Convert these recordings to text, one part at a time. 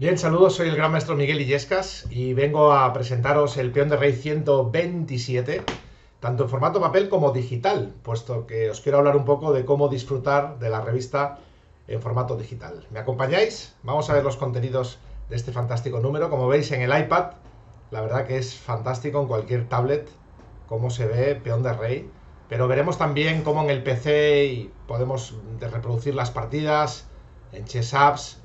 Bien, saludos, soy el gran maestro Miguel Illescas y vengo a presentaros el peón de rey 127, tanto en formato papel como digital, puesto que os quiero hablar un poco de cómo disfrutar de la revista en formato digital. ¿Me acompañáis? Vamos a ver los contenidos de este fantástico número. Como veis en el iPad, la verdad que es fantástico en cualquier tablet cómo se ve peón de rey, pero veremos también cómo en el PC podemos reproducir las partidas en chess apps,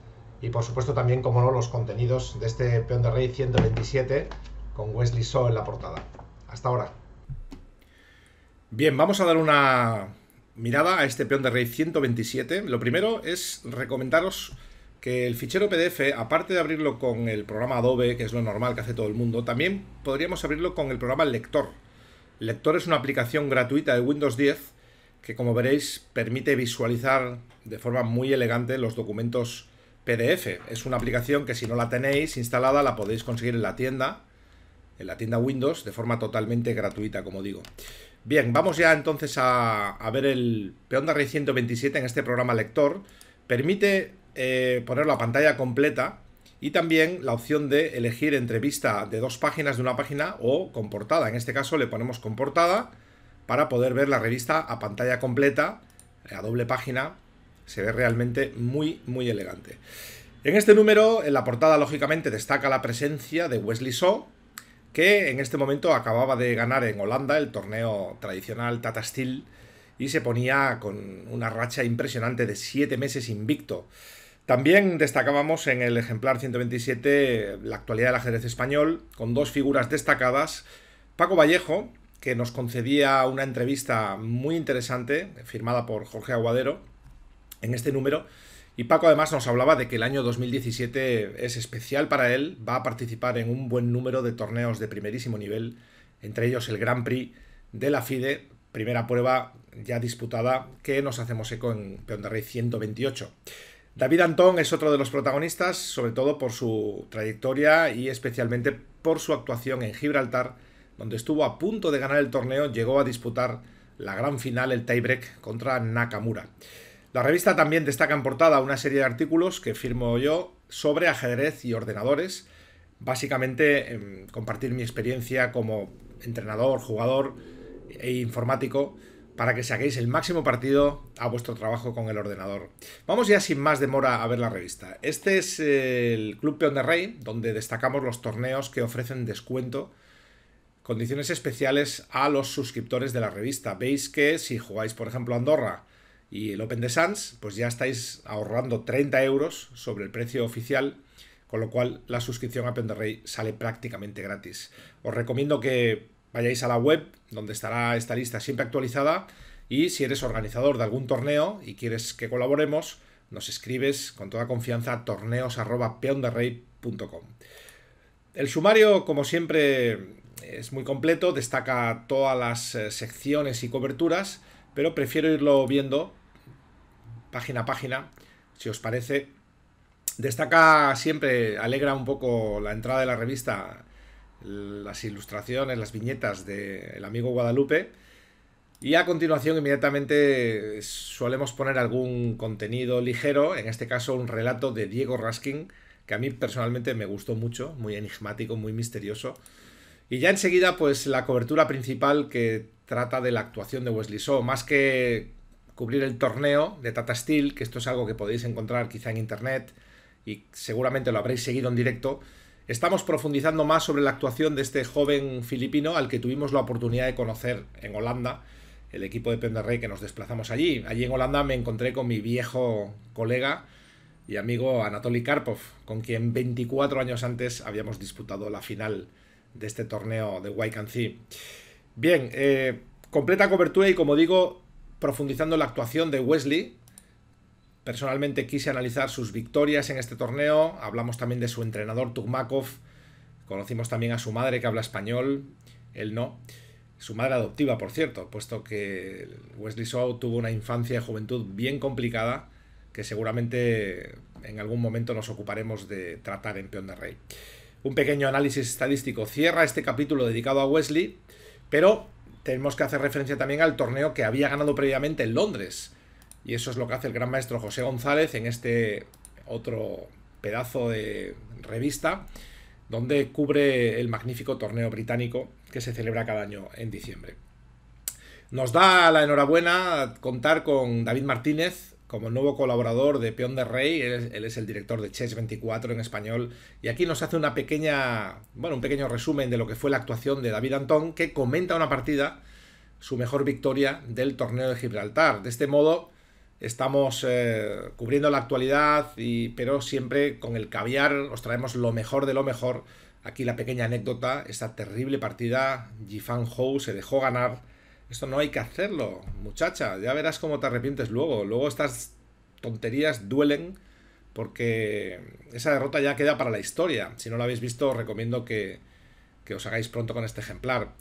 y por supuesto también, como no, los contenidos de este Peón de Rey 127 con Wesley Shaw en la portada. Hasta ahora. Bien, vamos a dar una mirada a este Peón de Rey 127. Lo primero es recomendaros que el fichero PDF, aparte de abrirlo con el programa Adobe, que es lo normal que hace todo el mundo, también podríamos abrirlo con el programa Lector. Lector es una aplicación gratuita de Windows 10 que, como veréis, permite visualizar de forma muy elegante los documentos PDF. Es una aplicación que si no la tenéis instalada la podéis conseguir en la tienda, en la tienda Windows, de forma totalmente gratuita, como digo. Bien, vamos ya entonces a, ver el Peón de Rey 127 en este programa lector. Permite ponerlo eh, poner la pantalla completa y también la opción de elegir entre vista de dos páginas de una página o con portada. En este caso le ponemos con portada para poder ver la revista a pantalla completa, eh, a doble página, se ve realmente muy, muy elegante. En este número, en la portada, lógicamente, destaca la presencia de Wesley Shaw, que en este momento acababa de ganar en Holanda el torneo tradicional Tata Steel y se ponía con una racha impresionante de siete meses invicto. También destacábamos en el ejemplar 127 la actualidad del ajedrez español, con dos figuras destacadas. Paco Vallejo, que nos concedía una entrevista muy interesante, firmada por Jorge Aguadero, en este número. Y Paco además nos hablaba de que el año 2017 es especial para él, va a participar en un buen número de torneos de primerísimo nivel, entre ellos el Gran Prix de la FIDE, primera prueba ya disputada que nos hacemos eco en Peón de Rey 128. David Antón es otro de los protagonistas, sobre todo por su trayectoria y especialmente por su actuación en Gibraltar, donde estuvo a punto de ganar el torneo, llegó a disputar la gran final, el tiebreak contra Nakamura. La revista también destaca en portada una serie de artículos que firmo yo sobre ajedrez y ordenadores. Básicamente, em, compartir mi experiencia como entrenador, jugador e informático para que saquéis el máximo partido a vuestro trabajo con el ordenador. Vamos ya sin más demora a ver la revista. Este es el Club Peón de Rey, donde destacamos los torneos que ofrecen descuento, condiciones especiales a los suscriptores de la revista. Veis que si jugáis, por ejemplo, Andorra, y el Open de Sans, pues ya estáis ahorrando 30 euros sobre el precio oficial, con lo cual la suscripción a Rey sale prácticamente gratis. Os recomiendo que vayáis a la web, donde estará esta lista siempre actualizada, y si eres organizador de algún torneo y quieres que colaboremos, nos escribes con toda confianza a torneos.peonderrey.com. El sumario, como siempre, es muy completo, destaca todas las eh, secciones y coberturas, pero prefiero irlo viendo página a página, si os parece. Destaca siempre, alegra un poco la entrada de la revista, las ilustraciones, las viñetas del el amigo Guadalupe. Y a continuación, inmediatamente, solemos poner algún contenido ligero, en este caso un relato de Diego Raskin, que a mí personalmente me gustó mucho, muy enigmático, muy misterioso. Y ya enseguida, pues la cobertura principal que trata de la actuación de Wesley So más que cubrir el torneo de Tata Steel, que esto es algo que podéis encontrar quizá en internet y seguramente lo habréis seguido en directo, estamos profundizando más sobre la actuación de este joven filipino al que tuvimos la oportunidad de conocer en Holanda, el equipo de Penderrey que nos desplazamos allí. Allí en Holanda me encontré con mi viejo colega y amigo Anatoly Karpov, con quien 24 años antes habíamos disputado la final de este torneo de Zee Bien, eh, completa cobertura y como digo, profundizando en la actuación de Wesley. Personalmente quise analizar sus victorias en este torneo. Hablamos también de su entrenador Tugmakov. Conocimos también a su madre que habla español. Él no. Su madre adoptiva, por cierto, puesto que Wesley Shaw tuvo una infancia y juventud bien complicada que seguramente en algún momento nos ocuparemos de tratar en Peón de Rey. Un pequeño análisis estadístico cierra este capítulo dedicado a Wesley. Pero tenemos que hacer referencia también al torneo que había ganado previamente en Londres. Y eso es lo que hace el gran maestro José González en este otro pedazo de revista donde cubre el magnífico torneo británico que se celebra cada año en diciembre. Nos da la enhorabuena contar con David Martínez, como nuevo colaborador de Peón de Rey. Él es, el director de Chess 24 en español. Y aquí nos hace una pequeña, bueno, un pequeño resumen de lo que fue la actuación de David Antón, que comenta una partida, su mejor victoria del torneo de Gibraltar. De este modo, estamos eh, cubriendo la actualidad, y, pero siempre con el caviar os traemos lo mejor de lo mejor. Aquí la pequeña anécdota, esta terrible partida, Jifan Hou se dejó ganar esto no hay que hacerlo, muchacha. Ya verás cómo te arrepientes luego. Luego estas tonterías duelen porque esa derrota ya queda para la historia. Si no lo habéis visto, os recomiendo que, os hagáis pronto con este ejemplar.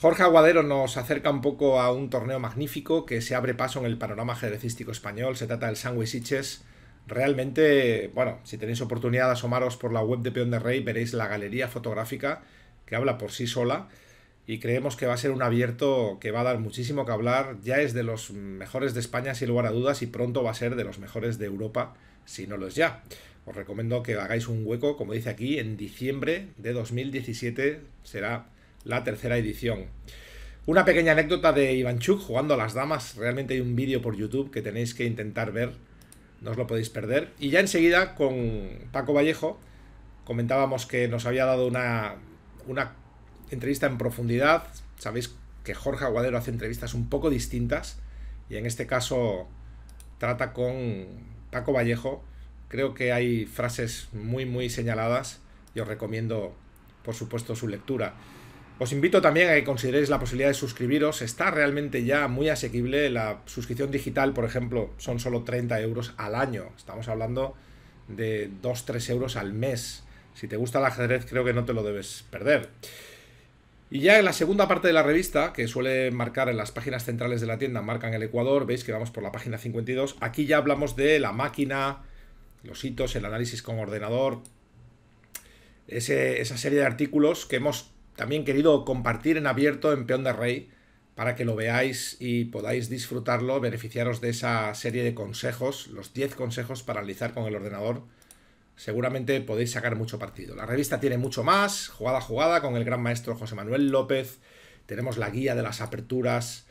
Jorge Aguadero nos acerca un poco a un torneo magnífico que se abre paso en el panorama ajedrecístico español. Se trata del Sandwich Itches. Realmente, bueno, si tenéis oportunidad de asomaros por la web de Peón de Rey, veréis la galería fotográfica que habla por sí sola y creemos que va a ser un abierto que va a dar muchísimo que hablar. Ya es de los mejores de España, sin lugar a dudas, y pronto va a ser de los mejores de Europa, si no lo es ya. Os recomiendo que hagáis un hueco, como dice aquí, en diciembre de 2017 será la tercera edición. Una pequeña anécdota de Ivanchuk jugando a las damas. Realmente hay un vídeo por YouTube que tenéis que intentar ver. No os lo podéis perder. Y ya enseguida con Paco Vallejo comentábamos que nos había dado una, una entrevista en profundidad. Sabéis que Jorge Aguadero hace entrevistas un poco distintas y en este caso trata con Paco Vallejo. Creo que hay frases muy, muy señaladas y os recomiendo, por supuesto, su lectura. Os invito también a que consideréis la posibilidad de suscribiros. Está realmente ya muy asequible. La suscripción digital, por ejemplo, son solo 30 euros al año. Estamos hablando de 2-3 euros al mes. Si te gusta el ajedrez, creo que no te lo debes perder. Y ya en la segunda parte de la revista, que suele marcar en las páginas centrales de la tienda, marcan el Ecuador, veis que vamos por la página 52, aquí ya hablamos de la máquina, los hitos, el análisis con ordenador, esa serie de artículos que hemos también querido compartir en abierto en Peón de Rey, para que lo veáis y podáis disfrutarlo, beneficiaros de esa serie de consejos, los 10 consejos para analizar con el ordenador seguramente podéis sacar mucho partido. La revista tiene mucho más, jugada a jugada, con el gran maestro José Manuel López. Tenemos la guía de las aperturas,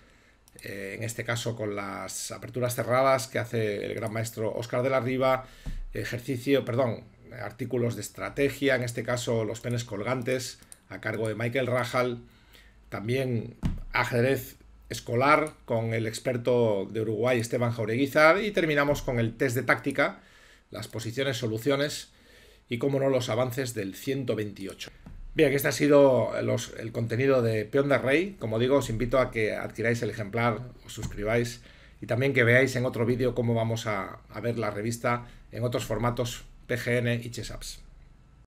eh, en este caso con las aperturas cerradas que hace el gran maestro Oscar de la Riva. Ejercicio, perdón, artículos de estrategia, en este caso los penes colgantes a cargo de Michael Rajal. También ajedrez escolar con el experto de Uruguay Esteban Jaureguizar y terminamos con el test de táctica las posiciones soluciones y, cómo no, los avances del 128. Bien, este ha sido el contenido de Peón de Rey. Como digo, os invito a que adquiráis el ejemplar, os suscribáis y también que veáis en otro vídeo cómo vamos a, a ver la revista en otros formatos PGN y Chess